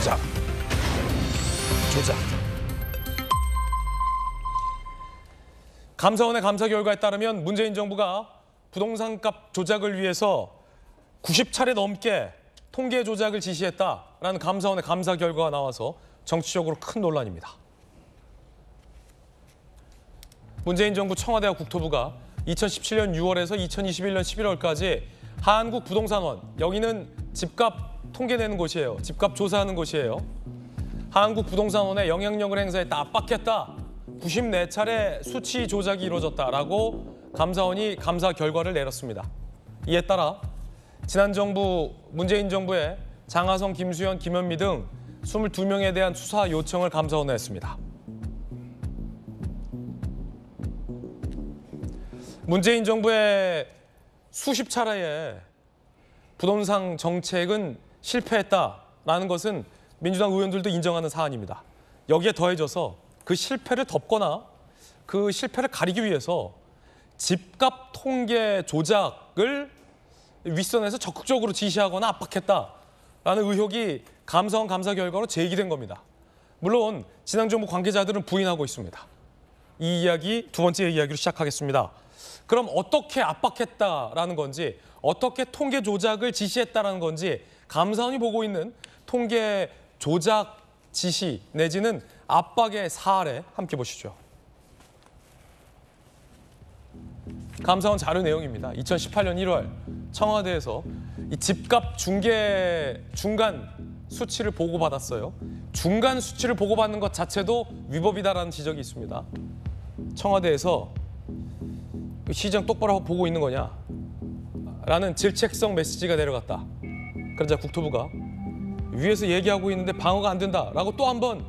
조작. 조작. 감사원의 감사 결과에 따르면 문재인 정부가 부동산값 조작을 위해서 90차례 넘게 통계 조작을 지시했다라는 감사원의 감사 결과가 나와서 정치적으로 큰 논란입니다. 문재인 정부 청와대와 국토부가 2017년 6월에서 2021년 11월까지 한국부동산원, 여기는 집값 통계내는 곳이에요. 집값 조사하는 곳이에요. 한국 부동산원의 영향력을 행사했다, 압박했다. 94차례 수치 조작이 이루어졌다라고 감사원이 감사 결과를 내렸습니다. 이에 따라 지난 정부, 문재인 정부의 장하성, 김수현, 김현미 등 22명에 대한 수사 요청을 감사원에 했습니다. 문재인 정부의 수십 차례의 부동산 정책은 실패했다라는 것은 민주당 의원들도 인정하는 사안입니다. 여기에 더해져서 그 실패를 덮거나 그 실패를 가리기 위해서 집값 통계 조작을 윗선에서 적극적으로 지시하거나 압박했다라는 의혹이 감사 감사 결과로 제기된 겁니다. 물론 진앙 정부 관계자들은 부인하고 있습니다. 이 이야기 두 번째 이야기로 시작하겠습니다. 그럼 어떻게 압박했다라는 건지, 어떻게 통계 조작을 지시했다라는 건지 감사원이 보고 있는 통계 조작 지시 내지는 압박의 사례 함께 보시죠. 감사원 자료 내용입니다. 2018년 1월 청와대에서 이 집값 중개 중간 수치를 보고받았어요. 중간 수치를 보고받는 것 자체도 위법이다라는 지적이 있습니다. 청와대에서 시장 똑바로 보고 있는 거냐? 라는 질책성 메시지가 내려갔다. 그러자 국토부가 위에서 얘기하고 있는데 방어가 안 된다라고 또 한 번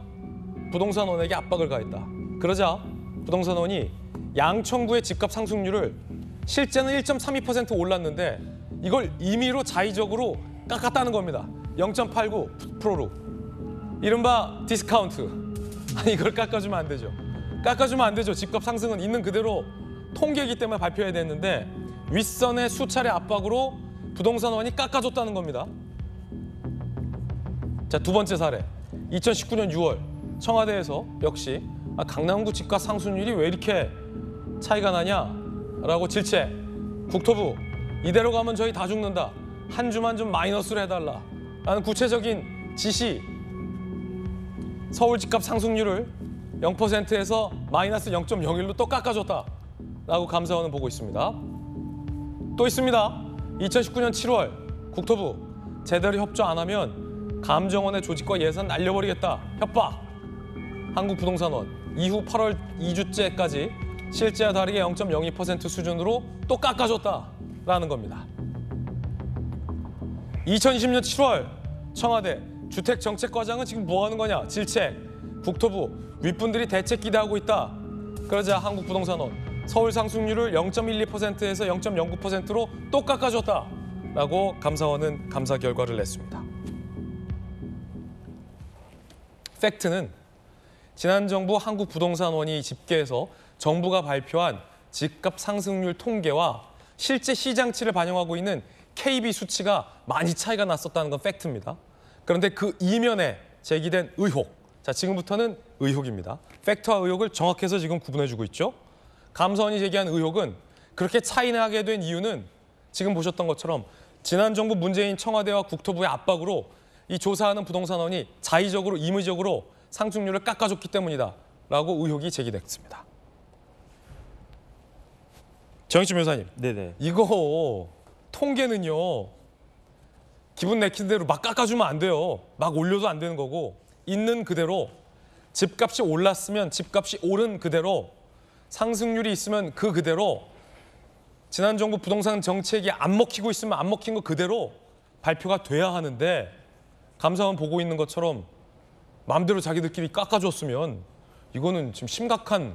부동산원에게 압박을 가했다. 그러자 부동산원이 양천구의 집값 상승률을 실제는 1.32% 올랐는데 이걸 임의로 자의적으로 깎았다는 겁니다. 0.89%로. 이른바 디스카운트. 이걸 깎아주면 안 되죠. 깎아주면 안 되죠. 집값 상승은 있는 그대로 통계이기 때문에 발표해야 되는데 윗선의 수차례 압박으로 부동산원이 깎아줬다는 겁니다. 자, 두 번째 사례. 2019년 6월 청와대에서 역시 아, 강남구 집값 상승률이 왜 이렇게 차이가 나냐라고 질책. 국토부 이대로 가면 저희 다 죽는다. 한 주만 좀 마이너스로 해달라. 라는 구체적인 지시. 서울 집값 상승률을 0%에서 마이너스 0.01로 또 깎아줬다. 라고 감사원은 보고 있습니다. 또 있습니다. 2019년 7월 국토부 제대로 협조 안 하면 감정원의 조직과 예산 날려버리겠다. 협박. 한국부동산원 이후 8월 2주째까지 실제와 다르게 0.02% 수준으로 또 깎아줬다라는 겁니다. 2020년 7월 청와대 주택정책과장은 지금 뭐 하는 거냐? 질책. 국토부 윗분들이 대책 기대하고 있다. 그러자 한국부동산원 서울 상승률을 0.12%에서 0.09%로 또 깎아줬다라고 감사원은 감사 결과를 냈습니다. 팩트는 지난 정부 한국부동산원이 집계해서 정부가 발표한 집값 상승률 통계와 실제 시장치를 반영하고 있는 KB 수치가 많이 차이가 났었다는 건 팩트입니다. 그런데 그 이면에 제기된 의혹, 자 지금부터는 의혹입니다. 팩트와 의혹을 정확해서 지금 구분해주고 있죠. 감사원이 제기한 의혹은 그렇게 차이나게 된 이유는 지금 보셨던 것처럼 지난 정부 문재인 청와대와 국토부의 압박으로 이 조사하는 부동산원이 자의적으로 임의적으로 상승률을 깎아줬기 때문이다. 라고 의혹이 제기됐습니다. 정익준 변사님. 네네. 이거 통계는요. 기분 내키 대로 막 깎아주면 안 돼요. 막 올려도 안 되는 거고 있는 그대로 집값이 올랐으면 집값이 오른 그대로 상승률이 있으면 그 그대로 지난 정부 부동산 정책이 안 먹히고 있으면 안 먹힌 거 그대로 발표가 돼야 하는데 감사원 보고 있는 것처럼 마음대로 자기들끼리 깎아줬으면 이거는 지금 심각한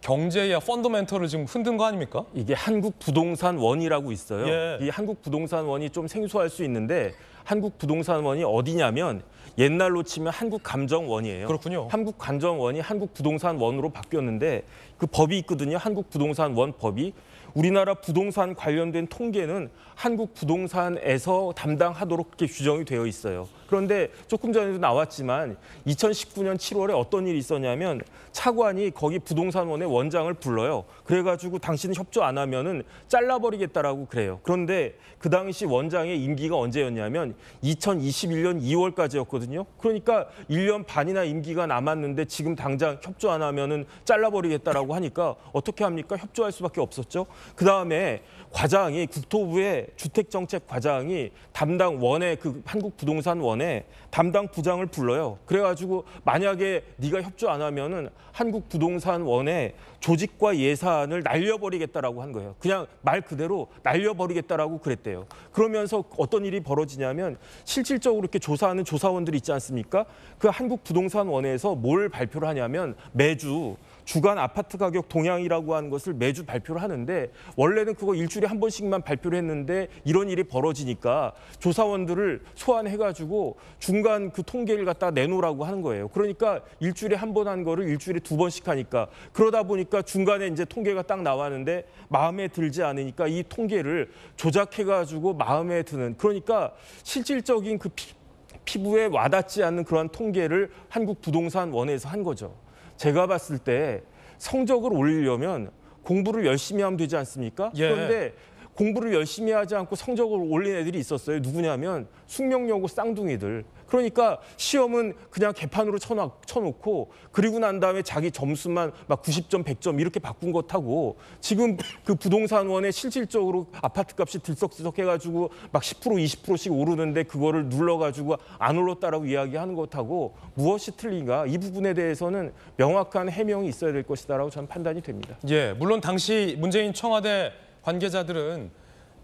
경제의 펀더멘털을 지금 흔든 거 아닙니까? 이게 한국 부동산 원이라고 있어요. 예. 이 한국 부동산 원이 좀 생소할 수 있는데 한국 부동산 원이 어디냐면 옛날로 치면 한국 감정 원이에요. 그렇군요. 한국 감정 원이 한국 부동산 원으로 바뀌었는데 그 법이 있거든요. 한국 부동산 원 법이 우리나라 부동산 관련된 통계는 한국 부동산에서 담당하도록 이렇게 규정이 되어 있어요. 그런데 조금 전에도 나왔지만 2019년 7월에 어떤 일이 있었냐면 차관이 거기 부동산원의 원장을 불러요. 그래가지고 당신 협조 안 하면은 잘라버리겠다라고 그래요. 그런데 그 당시 원장의 임기가 언제였냐면 2021년 2월까지였거든요. 그러니까 1년 반이나 임기가 남았는데 지금 당장 협조 안 하면은 잘라버리겠다라고 하니까 어떻게 합니까? 협조할 수밖에 없었죠. 그다음에 과장이 국토부의 주택정책 과장이 담당 원에 그 한국부동산원에 담당 부장을 불러요. 그래가지고 만약에 네가 협조 안 하면은 한국부동산원에 조직과 예산을 날려버리겠다라고 한 거예요. 그냥 말 그대로 날려버리겠다라고 그랬대요. 그러면서 어떤 일이 벌어지냐면 실질적으로 이렇게 조사하는 조사원들이 있지 않습니까? 그 한국부동산원에서 뭘 발표를 하냐면 매주 주간 아파트 가격 동향이라고 하는 것을 매주 발표를 하는데 원래는 그거 일주일에 한 번씩만 발표를 했는데 이런 일이 벌어지니까 조사원들을 소환해가지고 중간 그 통계를 갖다 내놓으라고 하는 거예요. 그러니까 일주일에 한 번 한 거를 일주일에 두 번씩 하니까 그러다 보니까 중간에 이제 통계가 딱 나왔는데 마음에 들지 않으니까 이 통계를 조작해가지고 마음에 드는 그러니까 실질적인 그 피, 피부에 와닿지 않는 그러한 통계를 한국 부동산원에서 한 거죠. 제가 봤을 때 성적을 올리려면 공부를 열심히 하면 되지 않습니까? 예. 그런데 공부를 열심히 하지 않고 성적을 올린 애들이 있었어요. 누구냐면 숙명여고 쌍둥이들. 그러니까 시험은 그냥 개판으로 쳐놓고 그리고 난 다음에 자기 점수만 막 90점, 100점 이렇게 바꾼 것하고 지금 그 부동산원에 실질적으로 아파트값이 들썩들썩 해가지고 막 10% 20%씩 오르는데 그거를 눌러가지고 안 올랐다라고 이야기하는 것하고 무엇이 틀린가 이 부분에 대해서는 명확한 해명이 있어야 될 것이다라고 저는 판단이 됩니다. 예, 물론 당시 문재인 청와대 관계자들은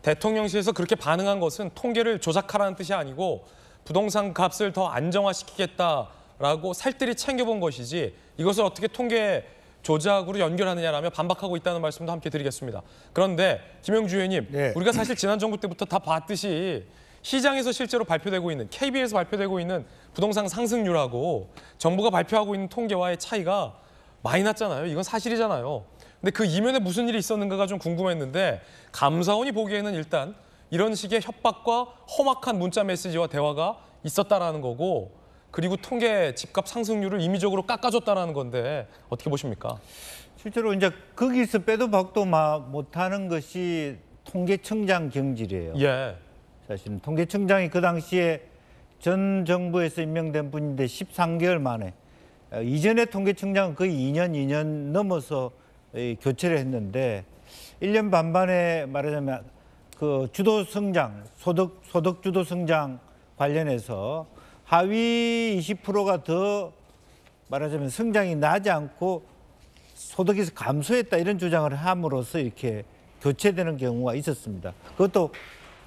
대통령실에서 그렇게 반응한 것은 통계를 조작하라는 뜻이 아니고 부동산 값을 더 안정화시키겠다라고 살뜰히 챙겨본 것이지 이것을 어떻게 통계 조작으로 연결하느냐라며 반박하고 있다는 말씀도 함께 드리겠습니다. 그런데 김영주 의원님, 네. 우리가 사실 지난 정부 때부터 다 봤듯이 시장에서 실제로 발표되고 있는 KB에서 발표되고 있는 부동산 상승률하고 정부가 발표하고 있는 통계와의 차이가 많이 났잖아요. 이건 사실이잖아요. 근데 그 이면에 무슨 일이 있었는가가 좀 궁금했는데 감사원이 보기에는 일단 이런 식의 협박과 험악한 문자 메시지와 대화가 있었다라는 거고 그리고 통계 집값 상승률을 임의적으로 깎아줬다라는 건데 어떻게 보십니까? 실제로 이제 거기서 그 빼도 박도 못하는 것이 통계청장 경질이에요. 예. 사실 통계청장이 그 당시에 전 정부에서 임명된 분인데 13개월 만에 어, 이전에 통계청장은 거의 2년, 2년 넘어서 어, 교체를 했는데 1년 반반에 말하자면 그 주도 성장, 소득 소득 주도 성장 관련해서 하위 20%가 더 말하자면 성장이 나지 않고 소득이 감소했다 이런 주장을 함으로써 이렇게 교체되는 경우가 있었습니다. 그것도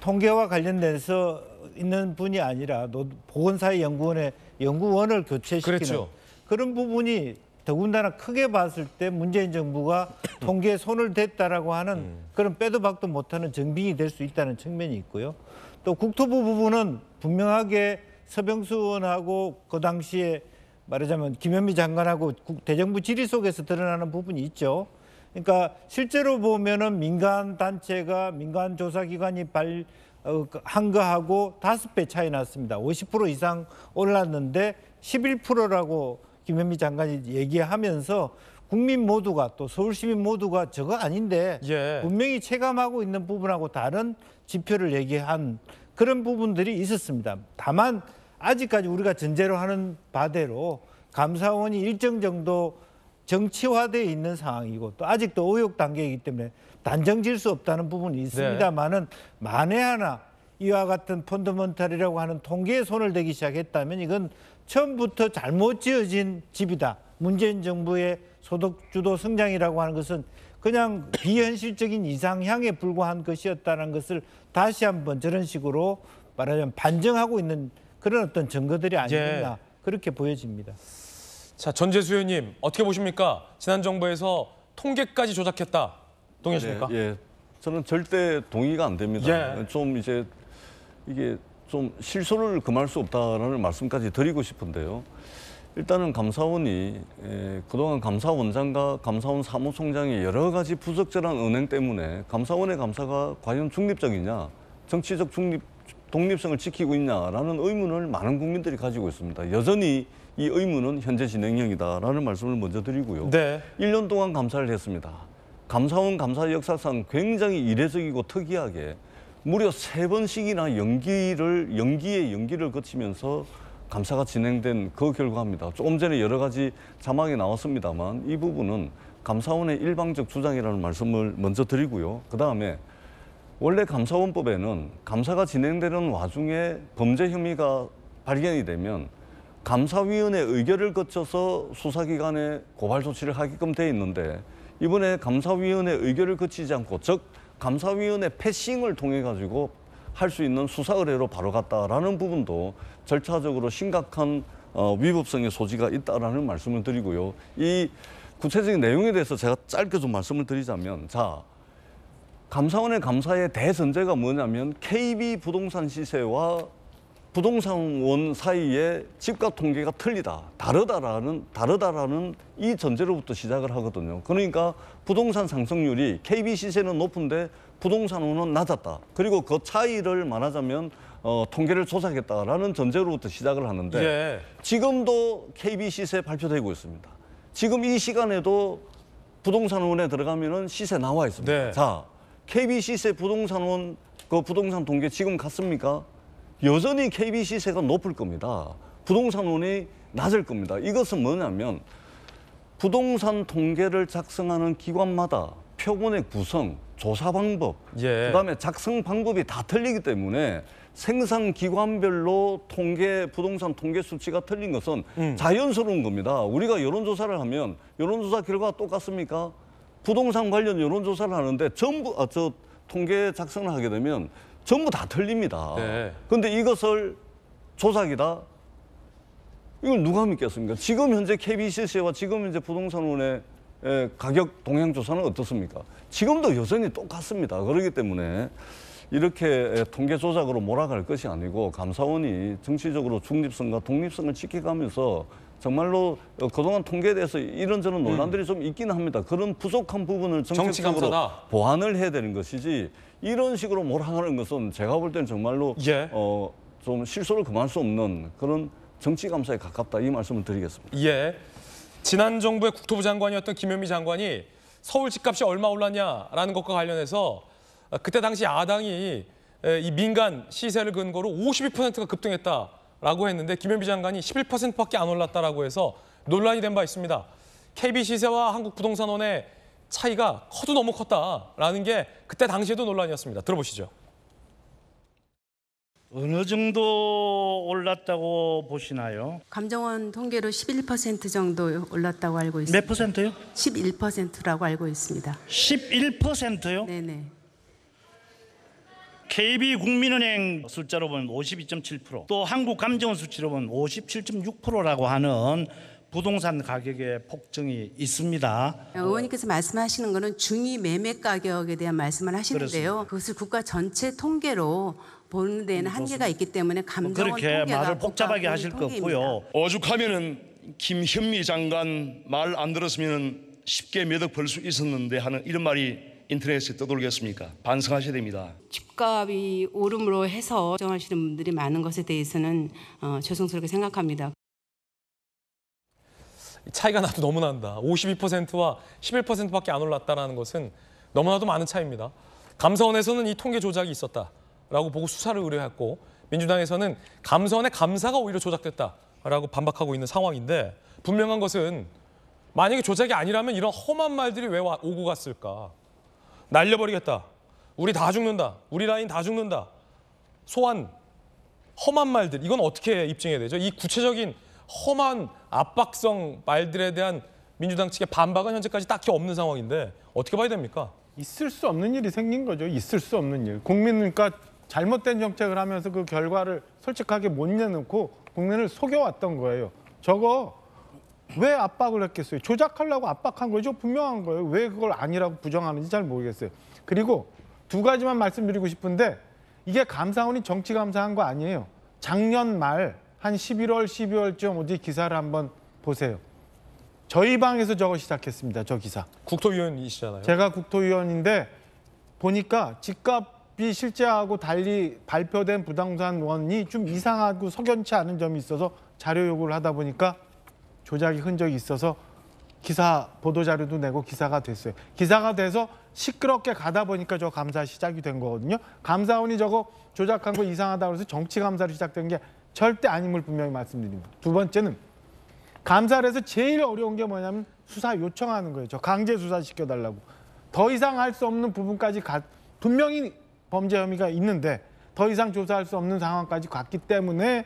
통계와 관련돼서 있는 분이 아니라 보건사회연구원의 연구원을 교체시키는 그렇죠. 그런 부분이 더군다나 크게 봤을 때 문재인 정부가 통계에 손을 댔다라고 하는 음. 그런 빼도 박도 못하는 정빙이 될 수 있다는 측면이 있고요. 또 국토부 부분은 분명하게 서병수 원하고그 당시에 말하자면 김현미 장관하고 대정부 질의 속에서 드러나는 부분이 있죠. 그러니까 실제로 보면은 민간 단체가 민간 조사기관이 발, 어, 그 한 거하고 다섯 배 차이 났습니다. 오십 프로 이상 올랐는데 십일 프로라고 김현미 장관이 얘기하면서 국민 모두가 또 서울 시민 모두가 저거 아닌데 예. 분명히 체감하고 있는 부분하고 다른 지표를 얘기한 그런 부분들이 있었습니다. 다만 아직까지 우리가 전제로 하는 바대로 감사원이 일정 정도 정치화돼 있는 상황이고 또 아직도 의혹 단계이기 때문에 단정질 수 없다는 부분이 있습니다만은 만에 하나 이와 같은 펀더먼탈이라고 하는 통계에 손을 대기 시작했다면 이건 처음부터 잘못 지어진 집이다. 문재인 정부의 소득주도 성장이라고 하는 것은 그냥 비현실적인 이상향에 불과한 것이었다는 것을 다시 한번 저런 식으로 말하자면 반증하고 있는 그런 어떤 증거들이 아니겠나 예. 그렇게 보여집니다. 자 전재수 의원님 어떻게 보십니까? 지난 정부에서 통계까지 조작했다 동의하십니까? 예, 예. 저는 절대 동의가 안 됩니다. 예. 좀 이제 이게 좀 실소를 금할 수 없다라는 말씀까지 드리고 싶은데요. 일단은 감사원이 예, 그동안 감사원장과 감사원 사무총장이 여러 가지 부적절한 은행 때문에 감사원의 감사가 과연 중립적이냐, 정치적 중립, 독립성을 지키고 있냐라는 의문을 많은 국민들이 가지고 있습니다. 여전히 이 의문은 현재 진행형이다라는 말씀을 먼저 드리고요. 네. 1년 동안 감사를 했습니다. 감사원 감사 역사상 굉장히 이례적이고 특이하게 무려 세 번씩이나 연기를 연기에 연기를 거치면서 감사가 진행된 그 결과입니다. 조금 전에 여러 가지 자막이 나왔습니다만 이 부분은 감사원의 일방적 주장이라는 말씀을 먼저 드리고요. 그 다음에 원래 감사원법에는 감사가 진행되는 와중에 범죄 혐의가 발견이 되면 감사위원회 의결을 거쳐서 수사기관에 고발 조치를 하게끔 돼 있는데 이번에 감사위원회 의결을 거치지 않고 즉 감사위원회 패싱을 통해 가지고 할 수 있는 수사 의뢰로 바로 갔다라는 부분도 절차적으로 심각한 어, 위법성의 소지가 있다라는 말씀을 드리고요. 이 구체적인 내용에 대해서 제가 짧게 좀 말씀을 드리자면 자 감사원의 감사의 대전제가 뭐냐면 KB 부동산 시세와 부동산원 사이에 집값 통계가 틀리다, 다르다라는 다르다라는 이 전제로부터 시작을 하거든요. 그러니까 부동산 상승률이 KB 시세는 높은데 부동산원은 낮았다. 그리고 그 차이를 말하자면 어, 통계를 조사하겠다라는 전제로부터 시작을 하는데 예. 지금도 KB 시세 발표되고 있습니다. 지금 이 시간에도 부동산원에 들어가면은 시세 나와 있습니다. 네. 자, KB 시세 부동산원 그 부동산 통계 지금 갔습니까? 여전히 KB 시세가 높을 겁니다. 부동산원이 낮을 겁니다. 이것은 뭐냐면 부동산 통계를 작성하는 기관마다 표본의 구성, 조사 방법, 예. 그다음에 작성 방법이 다 틀리기 때문에 생산 기관별로 통계 부동산 통계 수치가 틀린 것은 음. 자연스러운 겁니다. 우리가 여론 조사를 하면 여론 조사 결과 똑같습니까? 부동산 관련 여론 조사를 하는데 전부 아, 저 통계 작성을 하게 되면 전부 다 틀립니다. 그런데 네. 이것을 조작이다. 이걸 누가 믿겠습니까? 지금 현재 KBCC와 지금 현재 부동산원의 가격 동향 조사는 어떻습니까? 지금도 여전히 똑같습니다. 그러기 때문에 이렇게 통계 조작으로 몰아갈 것이 아니고 감사원이 정치적으로 중립성과 독립성을 지켜가면서 정말로 어, 그동안 통계에 대해서 이런저런 음. 논란들이 음. 좀 있기는 합니다. 그런 부족한 부분을 정책적으로 보완을 해야 되는 것이지 이런 식으로 몰아가는 것은 제가 볼 때는 정말로 예. 어, 좀 실수를 금할 수 없는 그런 정치 감사에 가깝다 이 말씀을 드리겠습니다. 예. 지난 정부의 국토부 장관이었던 김현미 장관이 서울 집값이 얼마 올랐냐라는 것과 관련해서 어, 그때 당시 야당이 이 민간 시세를 근거로 52%가 급등했다. 라고 했는데 김현비 장관이 11%밖에 안 올랐다라고 해서 논란이 된 바 있습니다. KB 시세와 한국 부동산원의 차이가 커도 너무 컸다라는 게 그때 당시에도 논란이었습니다. 들어보시죠. 어느 정도 올랐다고 보시나요? 감정원 통계로 11% 정도 올랐다고 알고 있습니다. 몇 퍼센트요? 11%라고 알고 있습니다. 11%요? 네네. KB국민은행 숫자로 보면 52.7%, 또 한국감정원 수치로 보면 57.6%라고 하는 부동산 가격의 폭증이 있습니다. 네, 의원님께서 말씀하시는 것은 중위 매매 가격에 대한 말씀을 하시는데요. 그렇습니다. 그것을 국가 전체 통계로 보는 데에는 음, 한계가 있기 때문에 뭐 감정원 그렇게 말을 복잡하게 하실 거고요. 오죽하면은 김현미 장관 말 안들었으면 쉽게 몇억벌수 있었는데 하는 이런 말이 인터넷에 떠돌겠습니까? 반성하셔야 됩니다. 집값이 오름으로 해서 걱정하시는 분들이 많은 것에 대해서는 어, 죄송스럽게 생각합니다. 차이가 나도 너무 난다. 52%와 11%밖에 안 올랐다는 것은 너무나도 많은 차이입니다. 감사원에서는 이 통계 조작이 있었다라고 보고 수사를 의뢰했고 민주당에서는 감사원의 감사가 오히려 조작됐다라고 반박하고 있는 상황인데 분명한 것은 만약에 조작이 아니라면 이런 험한 말들이 왜 오고 갔을까? 날려버리겠다. 우리 다 죽는다. 우리 라인 다 죽는다. 소환, 험한 말들. 이건 어떻게 입증해야 되죠? 이 구체적인 험한 압박성 말들에 대한 민주당 측의 반박은 현재까지 딱히 없는 상황인데 어떻게 봐야 됩니까? 있을 수 없는 일이 생긴 거죠. 있을 수 없는 일. 국민과 그러니까 잘못된 정책을 하면서 그 결과를 솔직하게 못 내놓고 국민을 속여왔던 거예요. 저거 왜 압박을 했겠어요? 조작하려고 압박한 거죠? 분명한 거예요. 왜 그걸 아니라고 부정하는지 잘 모르겠어요. 그리고 두 가지만 말씀드리고 싶은데 이게 감사원이 정치 감사한 거 아니에요. 작년 말 한 11월, 12월쯤 어디 기사를 한번 보세요. 저희 방에서 저거 시작했습니다. 저 기사. 국토위원이시잖아요. 제가 국토위원인데 보니까 집값이 실제하고 달리 발표된 부동산 원이 좀 이상하고 석연치 않은 점이 있어서 자료 요구를 하다 보니까 조작의 흔적이 있어서 기사 보도자료도 내고 기사가 됐어요. 기사가 돼서 시끄럽게 가다 보니까 저 감사 시작이 된 거거든요. 감사원이 저거 조작한 거 이상하다고 해서 정치 감사로 시작된 게 절대 아님을 분명히 말씀드립니다. 두 번째는 감사를 해서 제일 어려운 게 뭐냐면 수사 요청하는 거예요. 저 강제 수사 시켜달라고. 더 이상 할 수 없는 부분까지 가, 분명히 범죄 혐의가 있는데 더 이상 조사할 수 없는 상황까지 갔기 때문에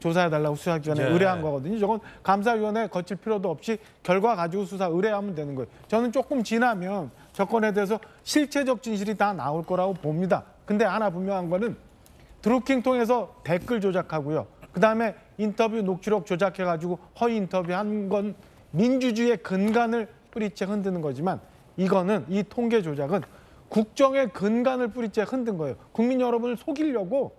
조사해달라고 수사기관에 네. 의뢰한 거거든요. 저건 감사위원회 거칠 필요도 없이 결과 가지고 수사 의뢰하면 되는 거예요. 저는 조금 지나면 저건에 대해서 실체적 진실이 다 나올 거라고 봅니다. 근데 하나 분명한 거는 드루킹 통해서 댓글 조작하고요. 그다음에 인터뷰 녹취록 조작해가지고 허위 인터뷰한 건 민주주의의 근간을 뿌리째 흔드는 거지만 이거는 이 통계 조작은 국정의 근간을 뿌리째 흔든 거예요. 국민 여러분을 속이려고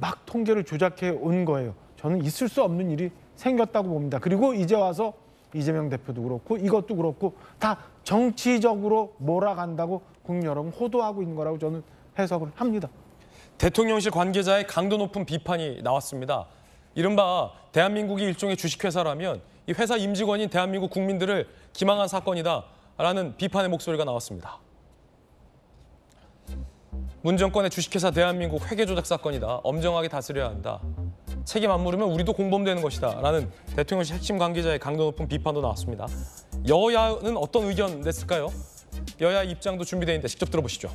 막 통계를 조작해 온 거예요. 저는 있을 수 없는 일이 생겼다고 봅니다. 그리고 이제 와서 이재명 대표도 그렇고 이것도 그렇고 다 정치적으로 몰아간다고 국민 여러분 호도하고 있는 거라고 저는 해석을 합니다. 대통령실 관계자의 강도 높은 비판이 나왔습니다. 이른바 대한민국이 일종의 주식회사라면 이 회사 임직원인 대한민국 국민들을 기망한 사건이다라는 비판의 목소리가 나왔습니다. 문 정권의 주식회사 대한민국 회계조작 사건이다. 엄정하게 다스려야 한다. 책임 안 물으면 우리도 공범되는 것이다. 라는 대통령실 핵심 관계자의 강도 높은 비판도 나왔습니다. 여야는 어떤 의견 냈을까요? 여야 입장도 준비되어 있는데 직접 들어보시죠.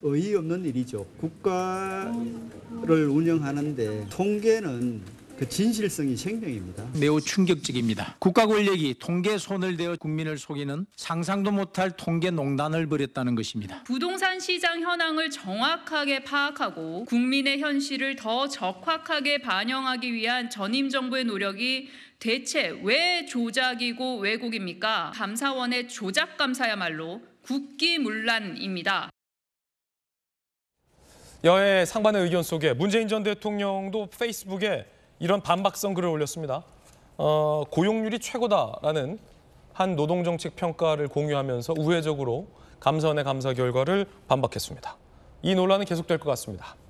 의의 없는 일이죠. 국가를 운영하는데 통계는 그 진실성이 생명입니다. 매우 충격적입니다. 국가 권력이 통계 손을 대어 국민을 속이는 상상도 못할 통계 농단을 벌였다는 것입니다. 부동산 시장 현황을 정확하게 파악하고 국민의 현실을 더 적확하게 반영하기 위한 전임 정부의 노력이 대체 왜 조작이고 왜곡입니까? 감사원의 조작 감사야말로 국기문란입니다. 여야 상반의 의견 속에 문재인 전 대통령도 페이스북에 이런 반박성 글을 올렸습니다. 어, 고용률이 최고다라는 한 노동정책 평가를 공유하면서 우회적으로 감사원의 감사 결과를 반박했습니다. 이 논란은 계속될 것 같습니다.